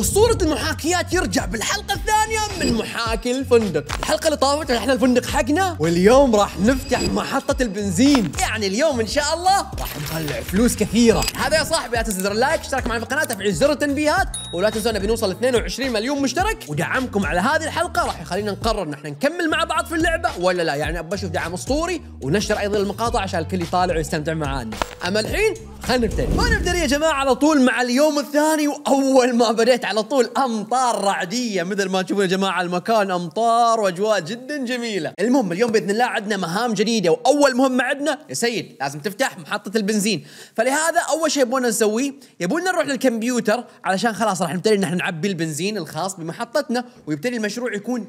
أسطورة المحاكيات يرجع بالحلقة الثانية من محاكي الفندق الحلقة اللي طافت احنا الفندق حقنا واليوم راح نفتح محطة البنزين يعني اليوم إن شاء الله راح نطلع فلوس كثيرة هذا يا صاحبي لا تنسى زر اللايك اشترك معنا في القناة تفعيل زر التنبيهات ولا تنسونا بنوصل 22 مليون مشترك ودعمكم على هذه الحلقة راح يخلينا نقرر ان احنا نكمل مع بعض في اللعبة ولا لا يعني أبى أشوف دعم أسطوري ونشر أيضا المقاطع عشان الكل يطالع ويستمتع معانا أما الحين خلينا نبتدي خلينا نبتدي يا جماعة على طول مع اليوم الثاني وأول ما بديت على طول امطار رعديه مثل ما تشوفون يا جماعه المكان امطار واجواء جدا جميله المهم اليوم باذن الله عندنا مهام جديده واول مهمه عندنا يا سيد لازم تفتح محطه البنزين فلهذا اول شيء يبونا نسويه يبونا نروح للكمبيوتر علشان خلاص راح نبتدي نحن نعبي البنزين الخاص بمحطتنا ويبتدي المشروع يكون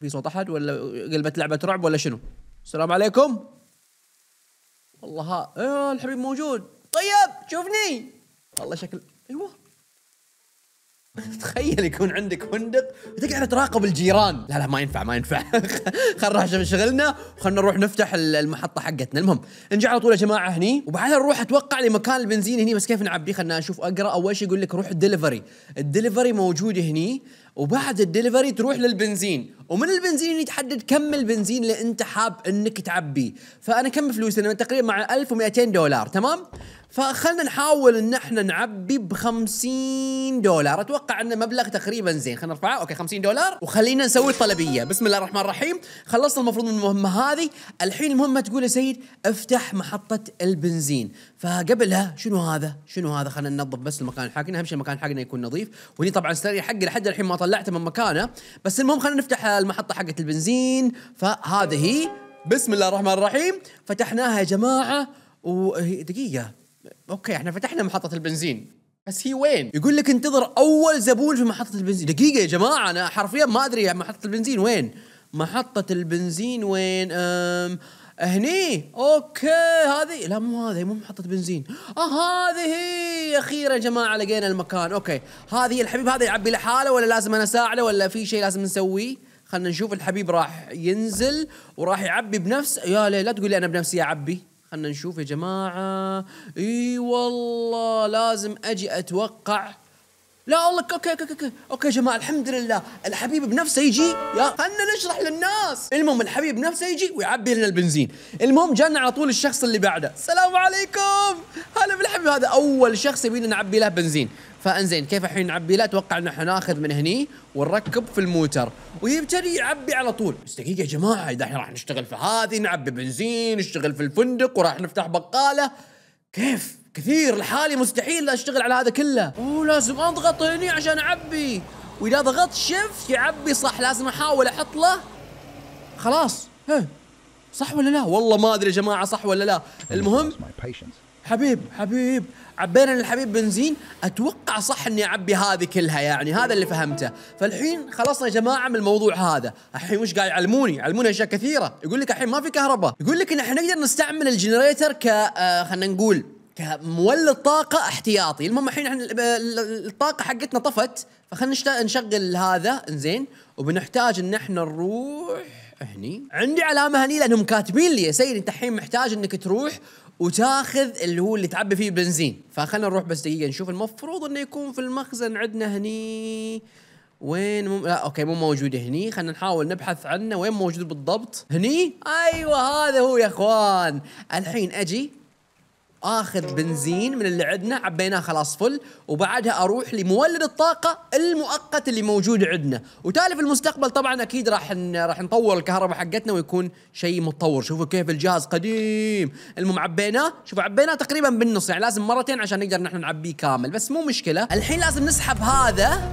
في صوت احد ولا قلبت لعبه رعب ولا شنو السلام عليكم والله ها... آه، الحبيب موجود طيب شوفني والله شكل ايوه تخيل يكون عندك فندق وتقعد تراقب الجيران لا لا ما ينفع ما ينفع خلنا نروح شغلنا وخلنا نروح نفتح المحطه حقتنا المهم نجي على طول يا جماعه هني وبعدها نروح اتوقع لمكان البنزين هني بس كيف نعبيه خلنا اشوف اقرا اول شيء يقول لك روح الدليفري الدليفري موجود هني وبعد الدليفري تروح للبنزين ومن البنزين يتحدد كم البنزين اللي انت حاب انك تعبيه فانا كم فلوسي انا تقريبا مع 1200 دولار تمام فخلنا نحاول ان احنا نعبي ب 50 دولار اتوقع انه مبلغ تقريبا زين خلينا نرفعه اوكي 50 دولار وخلينا نسوي الطلبيه بسم الله الرحمن الرحيم خلصنا المفروض من المهمه هذه الحين المهمه تقول يا سيد افتح محطه البنزين فقبلها شنو هذا؟ شنو هذا؟ خلينا ننظف بس المكان حقنا، اهم شيء المكان حقنا يكون نظيف، ودي طبعا السرير حقي لحد الحين ما طلعته من مكانه، بس المهم خلينا نفتح المحطه حقت البنزين، فهذه بسم الله الرحمن الرحيم، فتحناها يا جماعه و دقيقه اوكي احنا فتحنا محطه البنزين، بس هي وين؟ يقول لك انتظر اول زبون في محطه البنزين، دقيقه يا جماعه انا حرفيا ما ادري محطه البنزين وين؟ محطة البنزين وين؟ أم هني اوكي هذه لا مو هذه مو محطه بنزين اه هذه هي اخيرا يا جماعه لقينا المكان اوكي هذه الحبيب هذا يعبي لحاله ولا لازم انا اساعده ولا في شيء لازم نسويه خلنا نشوف الحبيب راح ينزل وراح يعبي بنفس يا ليه لا تقول لي انا بنفسي اعبي خلنا نشوف يا جماعه اي والله لازم اجي اتوقع لا والله اوكي اوكي اوكي اوكي يا جماعه الحمد لله الحبيب بنفسه يجي يا خلنا نشرح للناس المهم الحبيب بنفسه يجي ويعبي لنا البنزين المهم جانا على طول الشخص اللي بعده السلام عليكم هلا بالحبيب هذا اول شخص يبينا نعبي له بنزين فانزين كيف الحين نعبي له اتوقع ان احنا ناخذ من هني ونركب في الموتر ويبتدي يعبي على طول بس دقيقه يا جماعه اذا احنا راح نشتغل في هذه نعبي بنزين نشتغل في الفندق وراح نفتح بقاله كيف كثير لحالي مستحيل اشتغل على هذا كله ولازم اضغط هني عشان اعبي واذا ضغطت شيفت يعبي صح لازم احاول احط له خلاص ها صح ولا لا والله ما ادري يا جماعه صح ولا لا المهم حبيب حبيب عبينا للحبيب بنزين اتوقع صح اني اعبي هذه كلها يعني هذا اللي فهمته فالحين خلصنا يا جماعه من الموضوع هذا الحين وش قاعد يعلموني يعلموني اشياء كثيره يقول لك الحين ما في كهرباء يقول لك ان احنا نقدر نستعمل الجنريتر ك آه، خلينا نقول كمولد طاقة احتياطي المهم الحين احنا الطاقة حقتنا طفت فخلنا نشغل هذا انزين وبنحتاج ان احنا نروح هني عندي علامة هني لانهم كاتبين لي يا سيدي انت الحين محتاج انك تروح وتاخذ اللي هو اللي تعبي فيه بنزين فخلنا نروح بس دقيقة نشوف المفروض انه يكون في المخزن عندنا هني وين مم... لا اوكي مو موجود هني خلينا نحاول نبحث عنه وين موجود بالضبط هني ايوه هذا هو يا اخوان الحين اجي اخذ بنزين من اللي عندنا عبيناه خلاص فل وبعدها اروح لمولد الطاقه المؤقت اللي موجود عندنا وتالي في المستقبل طبعا اكيد راح راح نطور الكهرباء حقتنا ويكون شيء متطور شوفوا كيف الجهاز قديم المهم عبيناه شوفوا عبيناه تقريبا بالنص يعني لازم مرتين عشان نقدر نحن نعبيه كامل بس مو مشكله الحين لازم نسحب هذا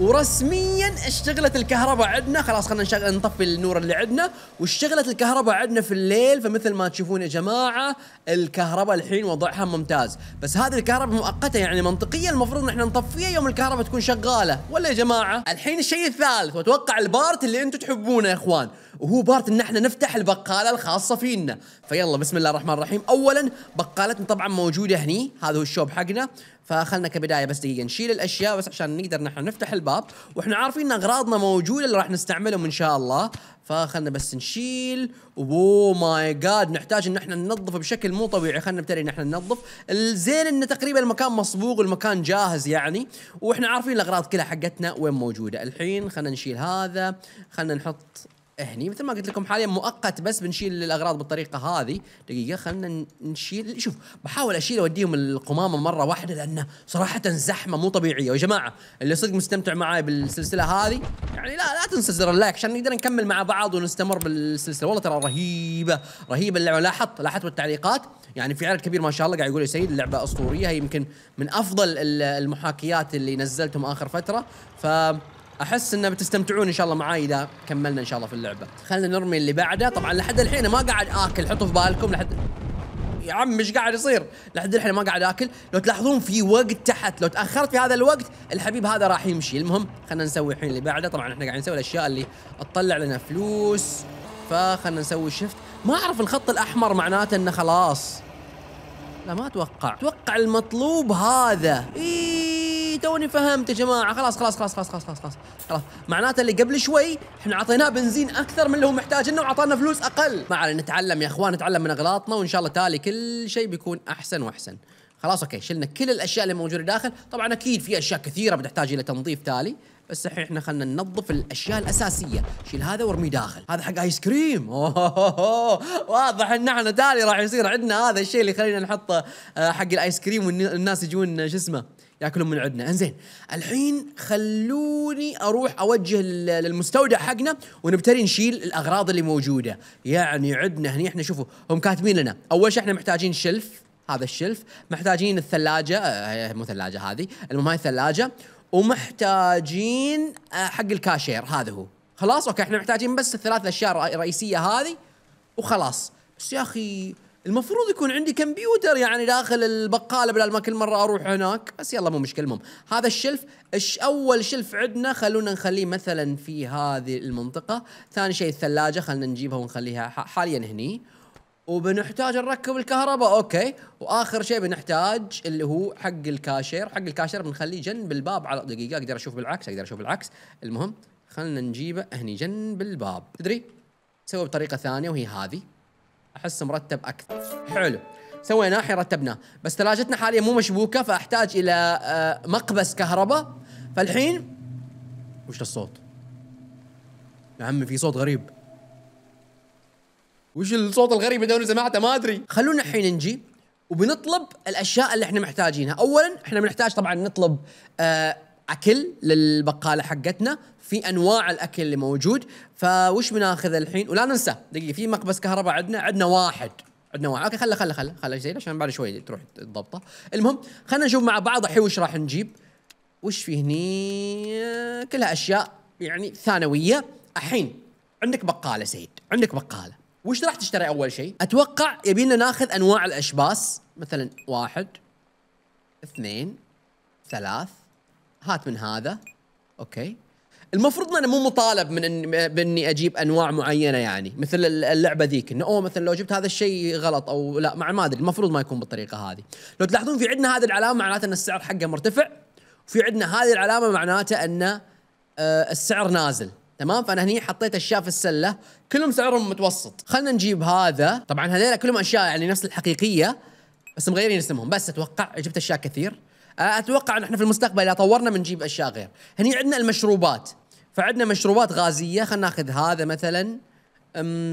ورسميا اشتغلت الكهرباء عندنا خلاص خلينا نشغل نطفي النور اللي عندنا واشتغلت الكهرباء عندنا في الليل فمثل ما تشوفون يا جماعه الكهرباء الحين وضعها ممتاز بس هذه الكهرباء مؤقته يعني منطقيا المفروض ان احنا نطفيها يوم الكهرباء تكون شغاله ولا يا جماعه الحين الشيء الثالث واتوقع البارت اللي انتم تحبونه يا اخوان وهو بارت ان احنا نفتح البقاله الخاصه فينا فيلا بسم الله الرحمن الرحيم اولا بقالتنا طبعا موجوده هني هذا هو الشوب حقنا فخلنا كبدايه بس دقيقه نشيل الاشياء بس عشان نقدر نحن نفتح الباب واحنا عارفين ان اغراضنا موجوده اللي راح نستعملهم ان شاء الله فخلنا بس نشيل اوه ماي جاد نحتاج ان احنا ننظف بشكل مو طبيعي خلنا نبتدي ان احنا ننظف الزين انه تقريبا المكان مصبوغ والمكان جاهز يعني واحنا عارفين الاغراض كلها حقتنا وين موجوده الحين خلنا نشيل هذا خلنا نحط هني مثل ما قلت لكم حاليا مؤقت بس بنشيل الاغراض بالطريقه هذه دقيقه خلينا نشيل شوف بحاول اشيل اوديهم القمامه مره واحده لانه صراحه زحمه مو طبيعيه ويا جماعه اللي صدق مستمتع معاي بالسلسله هذه يعني لا لا تنسى زر اللايك عشان نقدر نكمل مع بعض ونستمر بالسلسله والله ترى رهيبه رهيبه اللعبه لاحظت لاحظت بالتعليقات يعني في عدد كبير ما شاء الله قاعد يقول يا سيد اللعبه اسطوريه هي يمكن من افضل المحاكيات اللي نزلتهم اخر فتره ف احس ان بتستمتعون ان شاء الله معاي اذا كملنا ان شاء الله في اللعبه خلينا نرمي اللي بعده طبعا لحد الحين ما قاعد اكل حطوا في بالكم لحد يا عم ايش قاعد يصير لحد الحين ما قاعد اكل لو تلاحظون في وقت تحت لو تاخرت في هذا الوقت الحبيب هذا راح يمشي المهم خلينا نسوي الحين اللي بعده طبعا احنا قاعدين نسوي الاشياء اللي تطلع لنا فلوس فخلنا نسوي شفت ما اعرف الخط الاحمر معناته انه خلاص لا ما اتوقع اتوقع المطلوب هذا اي توني فهمت يا جماعه خلاص خلاص خلاص خلاص خلاص خلاص خلاص, خلاص. معناته اللي قبل شوي احنا اعطيناه بنزين اكثر من اللي هو محتاج انه واعطانا فلوس اقل ما علينا نتعلم يا اخوان نتعلم من اغلاطنا وان شاء الله تالي كل شيء بيكون احسن واحسن خلاص اوكي شلنا كل الاشياء اللي موجوده داخل طبعا اكيد في اشياء كثيره بتحتاج الى تنظيف تالي بس الحين احنا خلنا ننظف الاشياء الاساسيه شيل هذا وارميه داخل هذا حق ايس كريم أوه, أوه, أوه. واضح ان احنا تالي راح يصير عندنا هذا الشيء اللي يخلينا نحطه آه، حق الايس كريم والناس يجون آه، شو اسمه ياكلون من عندنا انزين الحين خلوني اروح اوجه للمستودع حقنا ونبتدي نشيل الاغراض اللي موجوده يعني عندنا هني احنا شوفوا هم كاتبين لنا اول شيء احنا محتاجين شلف هذا الشلف محتاجين الثلاجة آه، مو ثلاجة هذه المهم هاي الثلاجة ومحتاجين آه، حق الكاشير هذا هو خلاص اوكي احنا محتاجين بس الثلاث اشياء الرئيسيه هذه وخلاص بس يا اخي المفروض يكون عندي كمبيوتر يعني داخل البقاله بدل ما كل مره اروح هناك بس يلا مو مشكله المهم هذا الشلف اش اول شلف عندنا خلونا نخليه مثلا في هذه المنطقه ثاني شيء الثلاجه خلينا نجيبها ونخليها حاليا هني وبنحتاج نركب الكهرباء اوكي واخر شيء بنحتاج اللي هو حق الكاشير حق الكاشير بنخليه جنب الباب على دقيقه اقدر اشوف بالعكس اقدر اشوف بالعكس المهم خلنا نجيبه هني جنب الباب تدري سوي بطريقه ثانيه وهي هذه احس مرتب اكثر حلو سويناه الحين رتبناه بس ثلاجتنا حاليا مو مشبوكه فاحتاج الى آه، مقبس كهرباء فالحين وش الصوت يا عمي في صوت غريب وش الصوت الغريب اللي انا سمعته ما ادري خلونا الحين نجي وبنطلب الاشياء اللي احنا محتاجينها اولا احنا بنحتاج طبعا نطلب آه اكل للبقاله حقتنا في انواع الاكل اللي موجود فوش بناخذ الحين ولا ننسى دقيقه في مقبس كهرباء عندنا عندنا واحد عندنا واحد اوكي خله خله خله خله زين عشان بعد شوي تروح تضبطه المهم خلينا نشوف مع بعض الحين وش راح نجيب وش في هني كلها اشياء يعني ثانويه الحين عندك بقاله سيد عندك بقاله وش راح تشتري اول شيء؟ اتوقع يبينا ناخذ انواع الاشباس مثلا واحد اثنين ثلاث هات من هذا اوكي المفروض انا مو مطالب من إن باني اجيب انواع معينه يعني مثل اللعبه ذيك انه اوه مثلا لو جبت هذا الشيء غلط او لا مع ما ادري المفروض ما يكون بالطريقه هذه لو تلاحظون في عندنا هذه العلامه معناته ان السعر حقه مرتفع وفي عندنا هذه العلامه معناته ان آه، السعر نازل تمام فانا هني حطيت اشياء في السله كلهم سعرهم متوسط خلينا نجيب هذا طبعا هذيلا كلهم اشياء يعني نفس الحقيقيه بس مغيرين اسمهم بس اتوقع جبت اشياء كثير أه، اتوقع ان احنا في المستقبل اذا طورنا بنجيب اشياء غير هني عندنا المشروبات فعندنا مشروبات غازيه خلينا ناخذ هذا مثلا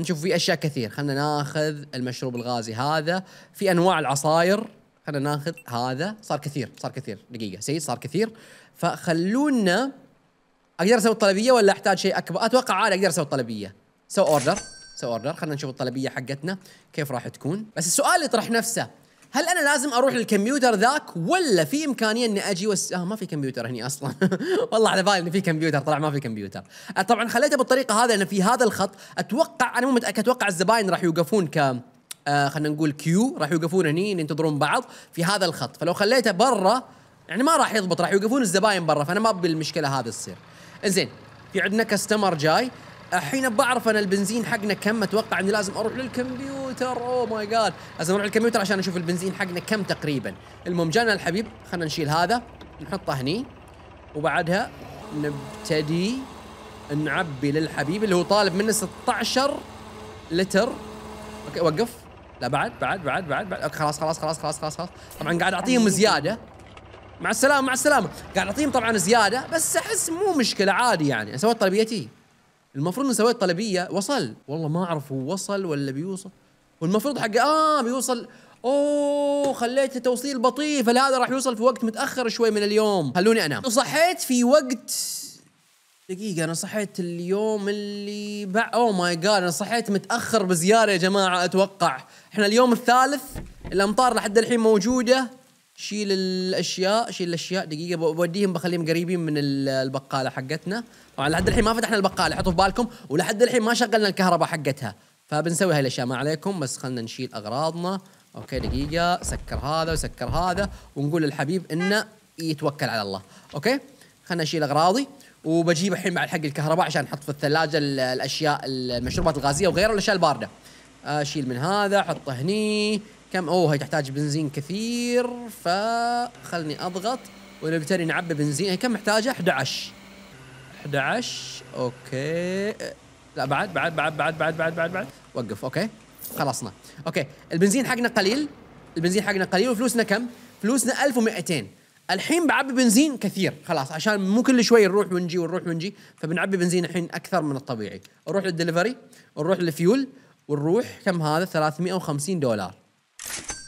شوف في اشياء كثير خلينا ناخذ المشروب الغازي هذا في انواع العصاير خلينا ناخذ هذا صار كثير صار كثير دقيقه سي صار كثير فخلونا اقدر اسوي الطلبيه ولا احتاج شيء اكبر اتوقع عادي اقدر اسوي الطلبيه سو اوردر سو اوردر خلينا نشوف الطلبيه حقتنا كيف راح تكون بس السؤال يطرح نفسه هل انا لازم اروح للكمبيوتر ذاك ولا في امكانيه اني اجي وس... آه ما في كمبيوتر هني اصلا والله على بالي انه في كمبيوتر طلع ما في كمبيوتر آه، طبعا خليته بالطريقه هذه لان في هذا الخط اتوقع انا مو متاكد اتوقع الزباين راح يوقفون ك آه خلينا نقول كيو راح يوقفون هني ينتظرون بعض في هذا الخط فلو خليته برا يعني ما راح يضبط راح يوقفون الزباين برا فانا ما ابي المشكله هذه تصير زين في عندنا كاستمر جاي الحين بعرف انا البنزين حقنا كم اتوقع اني لازم اروح للكمبيوتر اوه ماي جاد لازم اروح للكمبيوتر عشان اشوف البنزين حقنا كم تقريبا المهم جانا الحبيب خلينا نشيل هذا نحطه هني وبعدها نبتدي نعبي للحبيب اللي هو طالب منه 16 لتر اوكي وقف لا بعد بعد بعد بعد, بعد. خلاص خلاص خلاص خلاص خلاص خلاص طبعا قاعد اعطيهم زياده مع السلامه مع السلامه قاعد اعطيهم طبعا زياده بس احس مو مشكله عادي يعني سويت طلبيتي المفروض اني سويت طلبيه وصل والله ما اعرف هو وصل ولا بيوصل والمفروض حق اه بيوصل اوه خليته توصيل بطيء فلهذا راح يوصل في وقت متاخر شوي من اليوم خلوني انام وصحيت في وقت دقيقة أنا صحيت اليوم اللي بع... أوه ماي جاد أنا صحيت متأخر بزيارة يا جماعة أتوقع إحنا اليوم الثالث الأمطار لحد الحين موجودة شيل الاشياء شيل الاشياء دقيقه بوديهم بخليهم قريبين من البقاله حقتنا طبعا لحد الحين ما فتحنا البقاله حطوا في بالكم ولحد الحين ما شغلنا الكهرباء حقتها فبنسوي هاي الاشياء ما عليكم بس خلنا نشيل اغراضنا اوكي دقيقه سكر هذا وسكر هذا ونقول للحبيب انه يتوكل على الله اوكي خلنا نشيل اغراضي وبجيب الحين بعد حق الكهرباء عشان نحط في الثلاجه الاشياء المشروبات الغازيه وغيره والاشياء البارده اشيل آه، من هذا احطه هني كم اوه هي تحتاج بنزين كثير فخلني اضغط ونبتدي نعبي بنزين هي كم محتاجه 11 11 اوكي لا بعد بعد بعد بعد بعد بعد بعد بعد وقف اوكي خلصنا اوكي البنزين حقنا قليل البنزين حقنا قليل وفلوسنا كم فلوسنا 1200 الحين بعبي بنزين كثير خلاص عشان مو كل شوي نروح ونجي ونروح ونجي فبنعبي بنزين الحين اكثر من الطبيعي نروح للدليفري ونروح للفيول ونروح كم هذا 350 دولار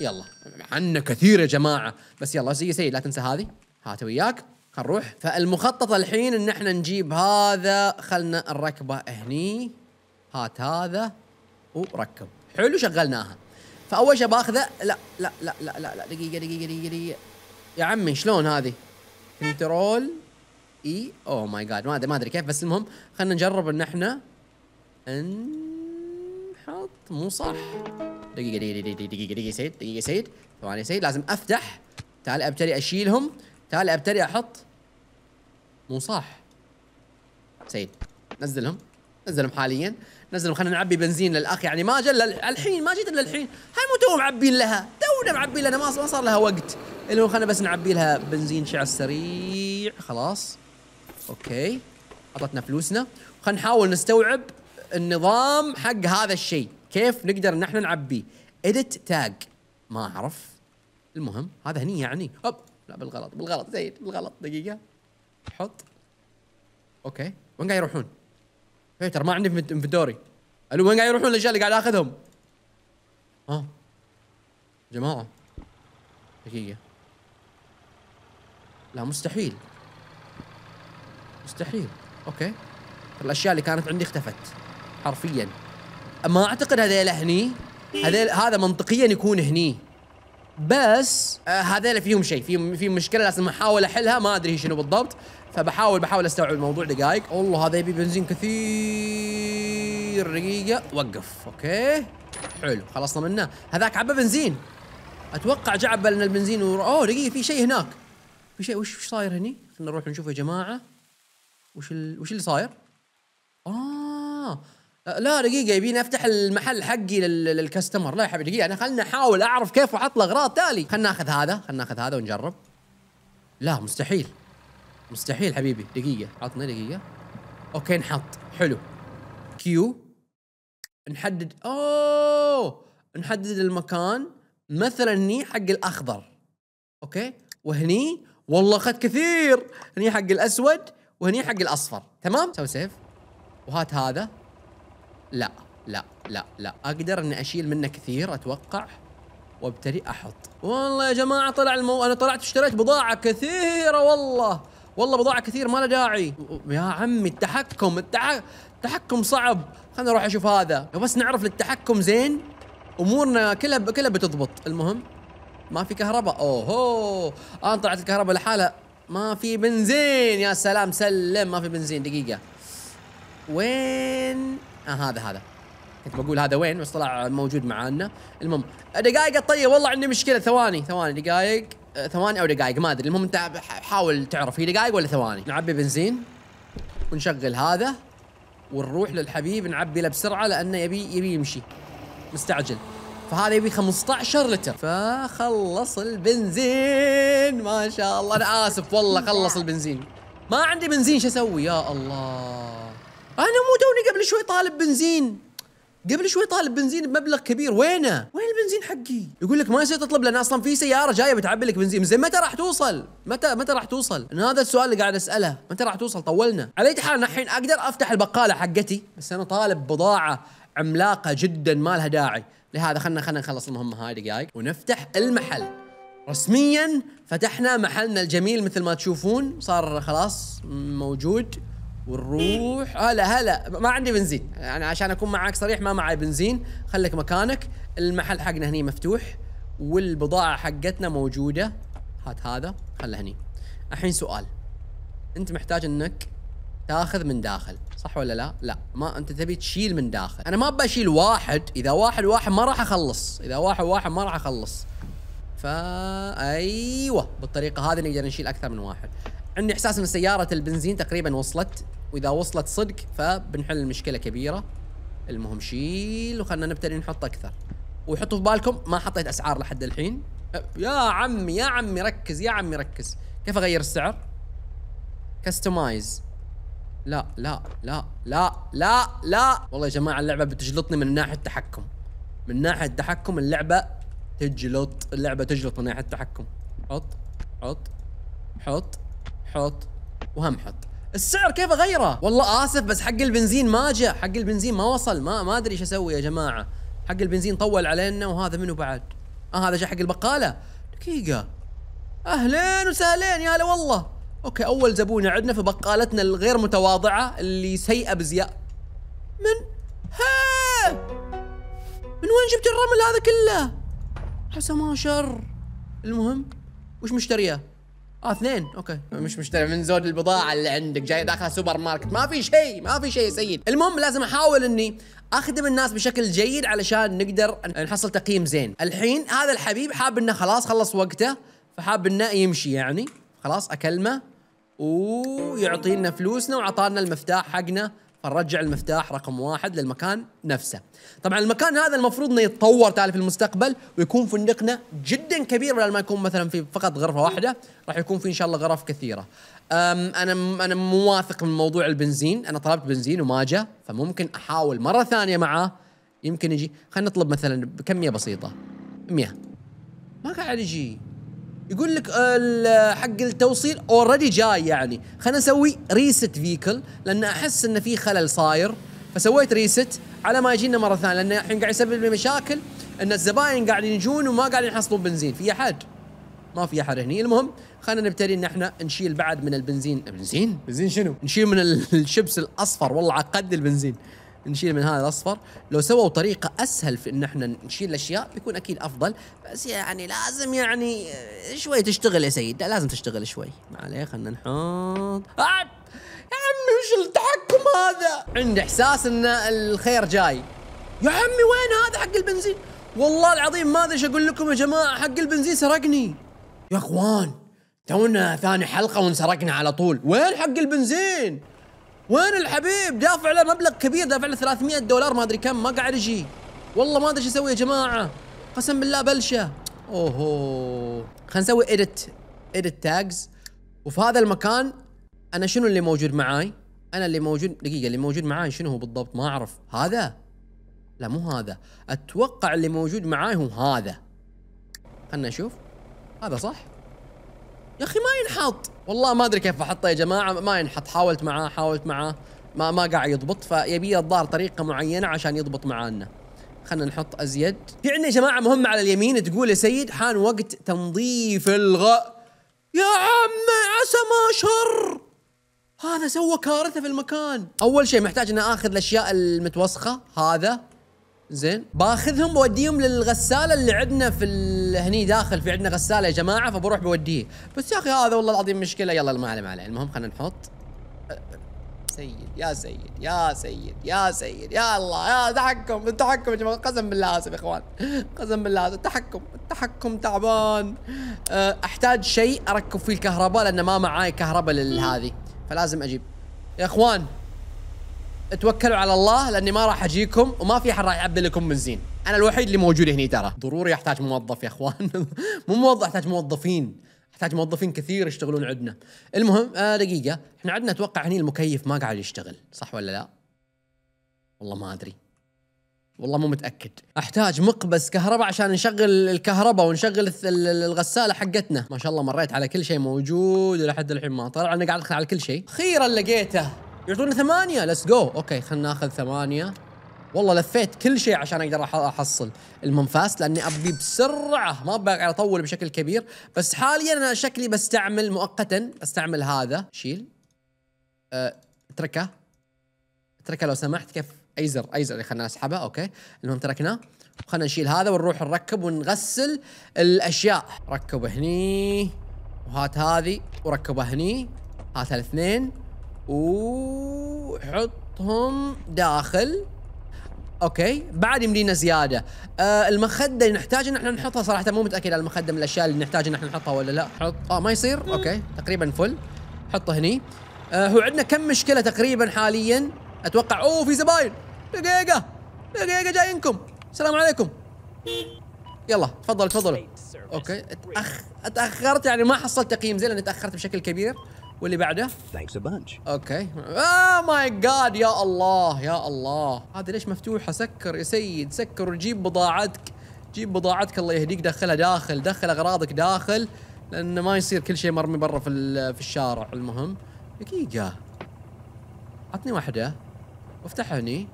يلا عنا كثير يا جماعه بس يلا سيد سي لا تنسى هذه هات وياك خل نروح فالمخطط الحين ان احنا نجيب هذا خلنا نركبه هني هات هذا وركب حلو شغلناها فاول شيء باخذه لا لا لا لا لا لا دقيقه دقيقه دقيقه دقيقه يا عمي شلون هذه كنترول اي او ماي جاد ما ادري ما ادري كيف بس المهم خلنا نجرب ان احنا نحط مو صح دقيقه دقيقه دقيقه دقيقه دقيقه سيد دقيقه سيد ثواني سيد لازم افتح تعال ابتدي اشيلهم تعال ابتدي احط مو صح سيد نزلهم نزلهم حاليا نزلهم خلينا نعبي بنزين للاخ يعني ما جل الحين ما جيت الا الحين هاي مو تو معبين لها تونا معبين لها ما صار لها وقت المهم خلينا بس نعبي لها بنزين شي على السريع خلاص اوكي اعطتنا فلوسنا خلينا نحاول نستوعب النظام حق هذا الشيء كيف نقدر ان احنا نعبيه اديت تاج ما اعرف المهم هذا هني يعني هوب لا بالغلط بالغلط زين بالغلط دقيقه حط اوكي وين قاعد يروحون؟ ترى ما عندي في دوري الو وين قاعد يروحون الاشياء اللي قاعد اخذهم؟ ها آه. جماعه دقيقه لا مستحيل مستحيل اوكي الاشياء اللي كانت عندي اختفت حرفيا ما اعتقد هذيل هني هذيل هذا منطقيا يكون هني بس آه، هذيل فيهم شيء فيهم في مشكله لازم احاول احلها ما ادري شنو بالضبط فبحاول بحاول استوعب الموضوع دقائق والله هذا يبي بنزين كثير دقيقه وقف اوكي حلو خلصنا منه هذاك عبى بنزين اتوقع جعب لنا البنزين ور... اوه دقيقه في شيء هناك في شيء وش وش صاير هني خلينا نروح نشوف يا جماعه وش ال... وش اللي صاير اه لا دقيقة يبيني افتح المحل حقي للكاستمر، لا يا حبيبي دقيقة انا خلنا احاول اعرف كيف واحط له اغراض تالي، خلنا ناخذ هذا، خلنا ناخذ هذا ونجرب. لا مستحيل. مستحيل حبيبي، دقيقة، عطني دقيقة. اوكي نحط، حلو. كيو نحدد اوه نحدد المكان مثلا هني حق الاخضر. اوكي؟ وهني والله اخذت كثير، هني حق الاسود وهني حق الاصفر، تمام؟ سوي سيف. وهات هذا لا لا لا لا اقدر اني اشيل منه كثير اتوقع وابتدي احط والله يا جماعه طلع المو انا طلعت اشتريت بضاعه كثيره والله والله بضاعه كثير ما لها داعي يا عمي التحكم التح... التحكم صعب خلنا نروح اشوف هذا لو بس نعرف التحكم زين امورنا كلها ب... كلها بتضبط المهم ما في كهرباء اوهو انا طلعت الكهرباء لحالها ما في بنزين يا سلام سلم ما في بنزين دقيقه وين آه هذا هذا كنت بقول هذا وين بس طلع موجود معانا المهم دقائق طيب والله عندي مشكله ثواني ثواني دقائق آه، ثواني او دقائق ما ادري المهم انت حاول تعرف هي دقائق ولا ثواني نعبي بنزين ونشغل هذا ونروح للحبيب نعبي له بسرعه لانه يبي يبي يمشي مستعجل فهذا يبي 15 لتر فخلص البنزين ما شاء الله انا اسف والله خلص البنزين ما عندي بنزين شو اسوي يا الله انا مو توني قبل شوي طالب بنزين قبل شوي طالب بنزين بمبلغ كبير وينه؟ وين البنزين حقي؟ يقول لك ما يصير تطلب لان اصلا في سياره جايه بتعبي لك بنزين، زين متى راح توصل؟ متى متى راح توصل؟ ان هذا السؤال اللي قاعد اساله، متى راح توصل؟ طولنا. على اي حال الحين اقدر افتح البقاله حقتي بس انا طالب بضاعه عملاقه جدا ما لها داعي، لهذا خلنا خلنا نخلص المهمه هاي دقائق ونفتح المحل. رسميا فتحنا محلنا الجميل مثل ما تشوفون، صار خلاص موجود. ونروح هلا هلا ما عندي بنزين يعني عشان اكون معاك صريح ما معي بنزين خليك مكانك المحل حقنا هني مفتوح والبضاعه حقتنا موجوده هات هذا خله هني الحين سؤال انت محتاج انك تاخذ من داخل صح ولا لا لا ما انت تبي تشيل من داخل انا ما ابى اشيل واحد اذا واحد واحد ما راح اخلص اذا واحد واحد ما راح اخلص فا ايوه بالطريقه هذه نقدر نشيل اكثر من واحد عندي احساس ان سياره البنزين تقريبا وصلت واذا وصلت صدق فبنحل المشكله كبيره المهم شيل وخلنا نبتدي نحط اكثر وحطوا في بالكم ما حطيت اسعار لحد الحين يا عمي يا عمي ركز يا عمي ركز كيف اغير السعر كستمايز لا لا لا لا لا لا والله يا جماعه اللعبه بتجلطني من ناحيه التحكم من ناحيه التحكم اللعبه تجلط اللعبه تجلط من ناحيه التحكم حط حط حط حط وهم حط السعر كيف اغيره والله اسف بس حق البنزين ما جاء حق البنزين ما وصل ما ما ادري ايش اسوي يا جماعه حق البنزين طول علينا وهذا منو بعد اه هذا جاء حق البقاله دقيقه اهلين وسهلين يا هلا والله اوكي اول زبون عندنا في بقالتنا الغير متواضعه اللي سيئه بزياء من ها من وين جبت الرمل هذا كله ما شر المهم وش مشتريه اه اثنين اوكي مش مشتري من زود البضاعه اللي عندك جاي داخل سوبر ماركت ما في شيء ما في شيء يا سيد المهم لازم احاول اني اخدم الناس بشكل جيد علشان نقدر نحصل تقييم زين الحين هذا الحبيب حاب انه خلاص خلص وقته فحاب انه يمشي يعني خلاص اكلمه ويعطينا فلوسنا وعطانا المفتاح حقنا فنرجع المفتاح رقم واحد للمكان نفسه طبعا المكان هذا المفروض انه يتطور تعالى في المستقبل ويكون فندقنا جدا كبير بدل ما يكون مثلا في فقط غرفه واحده راح يكون في ان شاء الله غرف كثيره انا انا مو واثق من موضوع البنزين انا طلبت بنزين وما جاء فممكن احاول مره ثانيه معاه يمكن يجي خلينا نطلب مثلا بكميه بسيطه 100 ما قاعد يجي يقول لك آه، حق التوصيل اوريدي جاي يعني خلينا نسوي ريست فيكل لان احس انه في خلل صاير فسويت ريست على ما يجينا مره ثانيه لان الحين قاعد يسبب لي مشاكل ان الزباين قاعدين يجون وما قاعدين يحصلون بنزين في احد ما في احد هني المهم خلينا نبتدي ان احنا نشيل بعد من البنزين بنزين بنزين شنو نشيل من الشبس الاصفر والله على قد البنزين نشيل من هذا الاصفر لو سووا طريقه اسهل في ان احنا نشيل الاشياء بيكون اكيد افضل بس يعني لازم يعني شوي تشتغل يا سيد لازم تشتغل شوي ما عليه خلينا نحط يا عمي وش التحكم هذا عندي احساس ان الخير جاي يا عمي وين هذا حق البنزين والله العظيم ما ادري ايش اقول لكم يا جماعه حق البنزين سرقني يا اخوان تونا ثاني حلقه وانسرقنا على طول وين حق البنزين وين الحبيب دافع له مبلغ كبير دافع له 300 دولار ما ادري كم ما قاعد يجي والله ما ادري ايش اسوي يا جماعه قسم بالله بلشه اوهو خلينا نسوي اديت اديت تاجز وفي هذا المكان انا شنو اللي موجود معاي انا اللي موجود دقيقه اللي موجود معاي شنو هو بالضبط ما اعرف هذا لا مو هذا اتوقع اللي موجود معاي هو هذا خلنا نشوف هذا صح يا اخي ما ينحط والله ما ادري كيف احطه يا جماعه ما ينحط حاولت معاه حاولت معاه ما ما قاعد يضبط فيبي الظاهر طريقه معينه عشان يضبط معانا خلينا نحط ازيد في عندنا يا جماعه مهمه على اليمين تقول يا سيد حان وقت تنظيف الغاء يا عمي عسى ما شر هذا سوى كارثه في المكان اول شيء محتاج اني اخذ الاشياء المتوسخه هذا زين باخذهم بوديهم للغساله اللي عندنا في هني داخل في عندنا غساله يا جماعه فبروح بوديه بس يا اخي هذا والله العظيم مشكله يلا ما عليه ما عليه المهم خلينا نحط سيد يا سيد يا سيد يا سيد يا الله يا تحكم التحكم يا جماعه قسم بالله اسف يا اخوان قسم بالله اسف التحكم التحكم تعبان أه، احتاج شيء اركب فيه الكهرباء لان ما معاي كهرباء لهذه فلازم اجيب يا اخوان توكلوا على الله لاني ما راح اجيكم وما في احد راح يعبي لكم بنزين انا الوحيد اللي موجود هنا ترى ضروري احتاج موظف يا اخوان مو موظف احتاج موظفين احتاج موظفين كثير يشتغلون عندنا المهم آه دقيقه احنا عندنا اتوقع هني المكيف ما قاعد يشتغل صح ولا لا والله ما ادري والله مو متاكد احتاج مقبس كهرباء عشان نشغل الكهرباء ونشغل الغساله حقتنا ما شاء الله مريت على كل شيء موجود لحد الحين ما طلع انا قاعد ادخل على كل شيء اخيرا لقيته يعطونا ثمانية ليتس جو اوكي خلنا ناخذ ثمانية والله لفيت كل شيء عشان اقدر احصل المنفاس لاني ابي بسرعه ما ابغى اطول بشكل كبير بس حاليا انا شكلي بستعمل مؤقتا بستعمل هذا شيل أه، اتركه اتركه لو سمحت كيف اي زر اي زر خلينا اسحبه اوكي المهم تركناه خلنا نشيل هذا ونروح نركب ونغسل الاشياء ركبه هني وهات هذه وركبه هني هات الاثنين وحطهم داخل اوكي بعد يمدينا زياده آه المخده اللي نحتاج ان احنا نحطها صراحه مو متاكد على المخده من الاشياء اللي نحتاج ان احنا نحطها ولا لا حط اه ما يصير اوكي تقريبا فل حطه هني آه هو عندنا كم مشكله تقريبا حاليا اتوقع اوه في زباين دقيقه دقيقه جايينكم السلام عليكم يلا تفضل تفضل اوكي أتأخ... اتاخرت يعني ما حصلت تقييم زين لاني تاخرت بشكل كبير واللي بعده ثانكس اوكي اه ماي جاد يا الله يا الله هذا ليش مفتوحه سكر يا سيد سكر وجيب بضاعتك جيب بضاعتك الله يهديك دخلها داخل دخل اغراضك داخل لانه ما يصير كل شيء مرمي برا في في الشارع المهم دقيقه عطني واحده وافتحها هني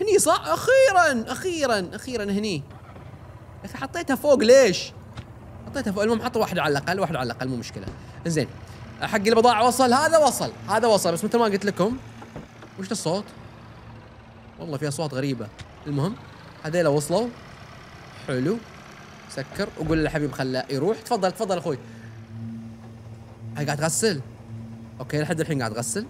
هني صح اخيرا اخيرا اخيرا هني يا اخي حطيتها فوق ليش؟ حطيتها فوق المهم حط واحده على الاقل واحده على الاقل مو مشكله زين حق البضاعة وصل هذا وصل هذا وصل بس مثل ما قلت لكم وش الصوت؟ والله في اصوات غريبة المهم هذيلا وصلوا حلو سكر وقول للحبيب خله يروح تفضل تفضل اخوي هاي قاعد تغسل اوكي لحد الحين قاعد تغسل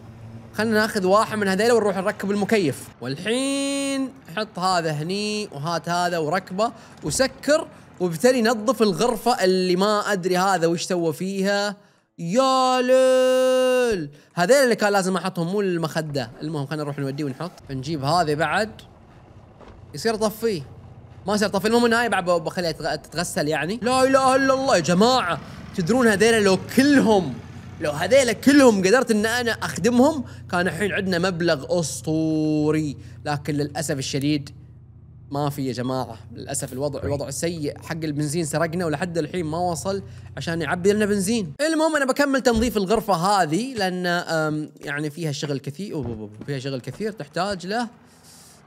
خلينا ناخذ واحد من هذيلا ونروح نركب المكيف والحين حط هذا هني وهات هذا وركبه وسكر وبالتالي نظف الغرفة اللي ما ادري هذا وش سوى فيها يا ليل هذيل اللي كان لازم احطهم مو المخده المهم خلينا نروح نوديه ونحط نجيب هذه بعد يصير طفيه ما يصير طفيه المهم هاي بعد بخليها تتغسل يعني لا اله الا الله يا جماعه تدرون هذيل لو كلهم لو هذيلا كلهم قدرت ان انا اخدمهم كان الحين عندنا مبلغ اسطوري لكن للاسف الشديد ما في يا جماعه للاسف الوضع الوضع سيء حق البنزين سرقنا ولحد الحين ما وصل عشان يعبي لنا بنزين المهم انا بكمل تنظيف الغرفه هذه لان يعني فيها شغل كثير فيها شغل كثير تحتاج له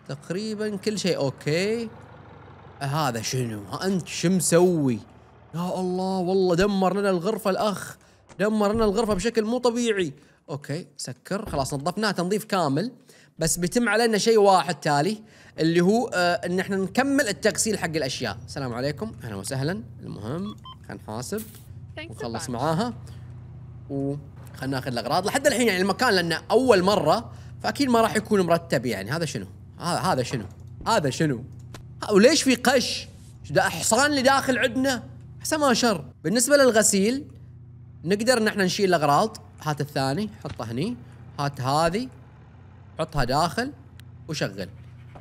تقريبا كل شيء اوكي هذا شنو انت شو مسوي يا الله والله دمر لنا الغرفه الاخ دمر لنا الغرفه بشكل مو طبيعي اوكي سكر خلاص نظفناها تنظيف كامل بس بيتم علينا شيء واحد تالي اللي هو آه ان احنا نكمل التغسيل حق الاشياء السلام عليكم اهلا وسهلا المهم خلينا نحاسب ونخلص معاها وخلنا ناخذ الاغراض لحد الحين يعني المكان لانه اول مره فاكيد ما راح يكون مرتب يعني هذا شنو هذا هذا شنو هذا شنو وليش في قش ده حصان اللي داخل عندنا حسن ما شر بالنسبه للغسيل نقدر ان احنا نشيل الاغراض هات الثاني حطه هني هات هذه حطها داخل وشغل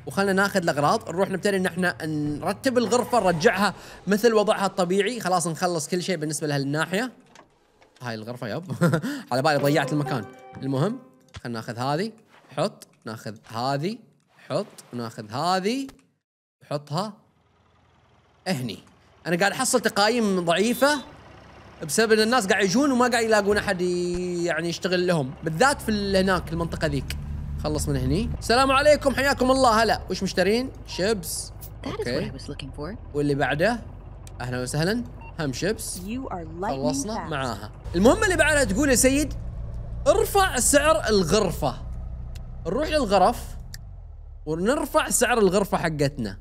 وخلنا ناخذ الاغراض نروح نبتدي ان احنا نرتب الغرفه نرجعها مثل وضعها الطبيعي خلاص نخلص كل شيء بالنسبه لهالناحيه هاي الغرفه يب على بالي ضيعت المكان المهم خلنا ناخذ هذه حط ناخذ هذه حط وناخذ هذه حطها هني انا قاعد احصل تقايم ضعيفه بسبب ان الناس قاعد يجون وما قاعد يلاقون احد يعني يشتغل لهم بالذات في هناك المنطقه ذيك خلص من هني السلام عليكم حياكم الله هلا وش مشترين شيبس اوكي واللي بعده اهلا وسهلا هم شيبس خلصنا معاها المهمه اللي بعدها تقول يا سيد ارفع سعر الغرفه نروح للغرف ونرفع سعر الغرفه حقتنا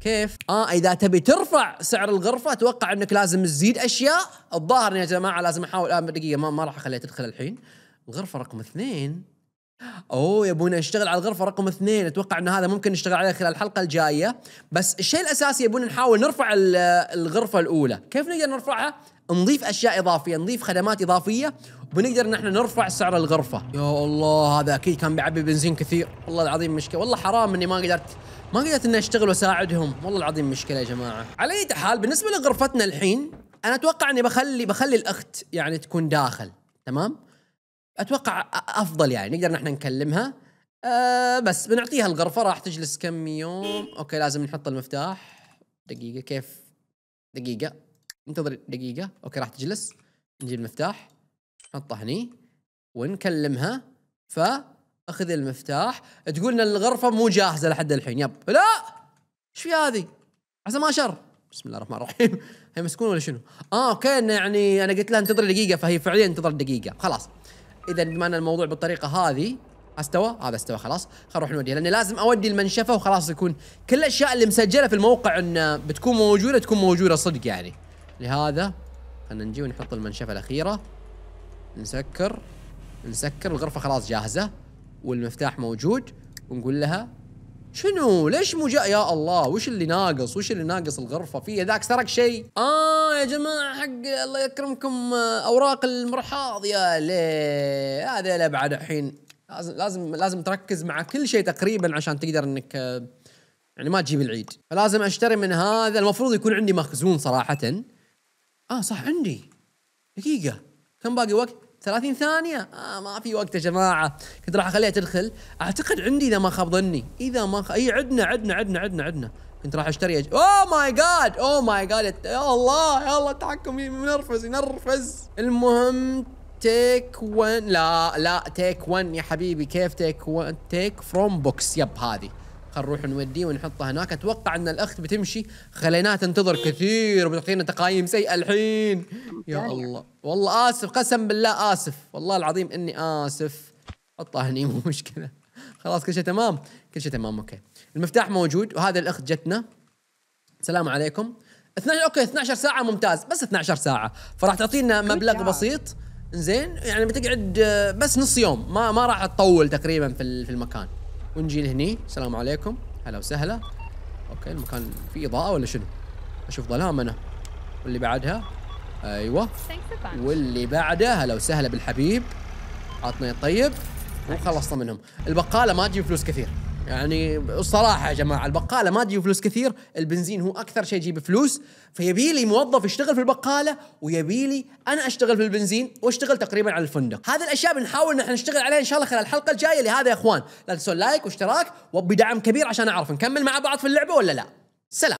كيف؟ اه اذا تبي ترفع سعر الغرفه اتوقع انك لازم تزيد اشياء الظاهر يا جماعه لازم احاول آه دقيقه ما, ما راح اخليها تدخل الحين الغرفه رقم اثنين اوه يبون نشتغل على الغرفه رقم اثنين اتوقع ان هذا ممكن نشتغل عليه خلال الحلقه الجايه بس الشيء الاساسي يبون نحاول نرفع الغرفه الاولى كيف نقدر نرفعها نضيف اشياء اضافيه نضيف خدمات اضافيه وبنقدر ان احنا نرفع سعر الغرفه يا الله هذا اكيد كان بيعبي بنزين كثير والله العظيم مشكله والله حرام اني ما قدرت ما قدرت اني اشتغل واساعدهم والله العظيم مشكله يا جماعه على اي حال بالنسبه لغرفتنا الحين انا اتوقع اني بخلي بخلي الاخت يعني تكون داخل تمام اتوقع افضل يعني نقدر نحن نكلمها أه بس بنعطيها الغرفه راح تجلس كم يوم اوكي لازم نحط المفتاح دقيقه كيف دقيقه انتظر دقيقه اوكي راح تجلس نجيب المفتاح نحطه هني ونكلمها ف اخذ المفتاح تقول ان الغرفه مو جاهزه لحد الحين يب لا ايش في هذه عسى ما شر بسم الله الرحمن الرحيم هي مسكونه ولا شنو اه اوكي يعني انا قلت لها انتظري دقيقه فهي فعليا انتظر دقيقه خلاص اذا بما ان الموضوع بالطريقه هذه استوى هذا استوى خلاص خلينا نروح نوديه لان لازم اودي المنشفه وخلاص يكون كل الاشياء اللي مسجله في الموقع ان بتكون موجوده تكون موجوده صدق يعني لهذا خلينا نجي ونحط المنشفه الاخيره نسكر نسكر الغرفه خلاص جاهزه والمفتاح موجود ونقول لها شنو ليش مو جاء يا الله وش اللي ناقص وش اللي ناقص الغرفه في ذاك سرق شيء اه يا جماعه حق الله يكرمكم آه، اوراق المرحاض يا ليه آه، هذا الابعد الحين لازم لازم لازم تركز مع كل شيء تقريبا عشان تقدر انك آه، يعني ما تجيب العيد فلازم اشتري من هذا المفروض يكون عندي مخزون صراحه اه صح عندي دقيقه كم باقي وقت 30 ثانية آه ما في وقت يا جماعة كنت راح اخليها تدخل اعتقد عندي اذا ما خاب ظني اذا ما خ... اي عدنا عدنا عدنا عدنا عدنا كنت راح اشتري أج... اوه ماي جاد اوه ماي جاد يا الله يا الله التحكم ينرفز ينرفز المهم تيك ون لا لا تيك ون يا حبيبي كيف تيك ون تيك فروم بوكس يب هذه خل نروح نوديه ونحطه هناك اتوقع ان الاخت بتمشي خليناها تنتظر كثير وبتعطينا تقايم سيئه الحين يا الله والله اسف قسم بالله اسف والله العظيم اني اسف حطها هني مو مشكله خلاص كل شيء تمام كل شيء تمام اوكي المفتاح موجود وهذا الاخت جتنا السلام عليكم 12 اوكي 12 ساعه ممتاز بس 12 ساعه فراح تعطينا مبلغ بسيط زين يعني بتقعد آه، بس نص يوم ما ما راح تطول تقريبا في في المكان ونجي لهني السلام عليكم هلا وسهلا اوكي المكان فيه اضاءه ولا شنو اشوف ظلام انا واللي بعدها ايوه واللي بعده هلا وسهلا بالحبيب عطنا الطيب وخلصنا منهم البقاله ما تجيب فلوس كثير يعني الصراحة يا جماعة البقالة ما تجيب فلوس كثير البنزين هو أكثر شيء يجيب فلوس فيبي لي موظف يشتغل في البقالة ويبي لي أنا أشتغل في البنزين وأشتغل تقريبا على الفندق هذه الأشياء بنحاول إن احنا نشتغل عليها إن شاء الله خلال الحلقة الجاية لهذا يا إخوان لا تنسون لايك واشتراك وبدعم كبير عشان أعرف نكمل مع بعض في اللعبة ولا لا سلام